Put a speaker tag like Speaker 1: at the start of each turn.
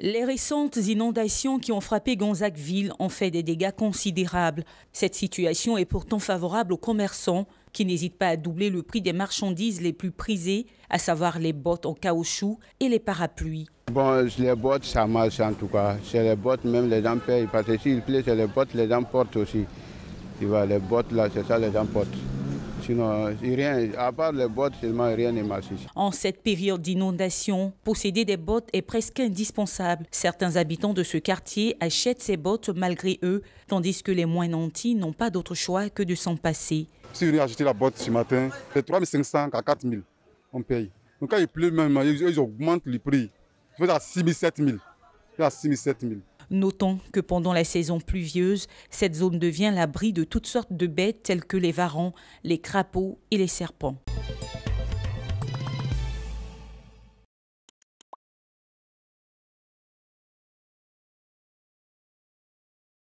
Speaker 1: Les récentes inondations qui ont frappé Gonzacville ont fait des dégâts considérables. Cette situation est pourtant favorable aux commerçants qui n'hésitent pas à doubler le prix des marchandises les plus prisées, à savoir les bottes en caoutchouc et les parapluies.
Speaker 2: Bon, les bottes, ça marche en tout cas. C'est les bottes, même les gens payent. Parce que s'il pleut, c'est les bottes, les gens portent aussi. Tu vois, les bottes, là, c'est ça, les gens portent sinon à part les bottes rien n'est massif.
Speaker 1: En cette période d'inondation, posséder des bottes est presque indispensable. Certains habitants de ce quartier achètent ces bottes malgré eux, tandis que les moins nantis n'ont pas d'autre choix que de s'en passer.
Speaker 3: Si vous venez acheter la botte ce matin, c'est 3500 à 4000, on paye. Donc quand il pleut même, ils, augmentent les prix. Il à 6700. 000, à
Speaker 1: Notons que pendant la saison pluvieuse, cette zone devient l'abri de toutes sortes de bêtes telles que les varans, les crapauds et les serpents.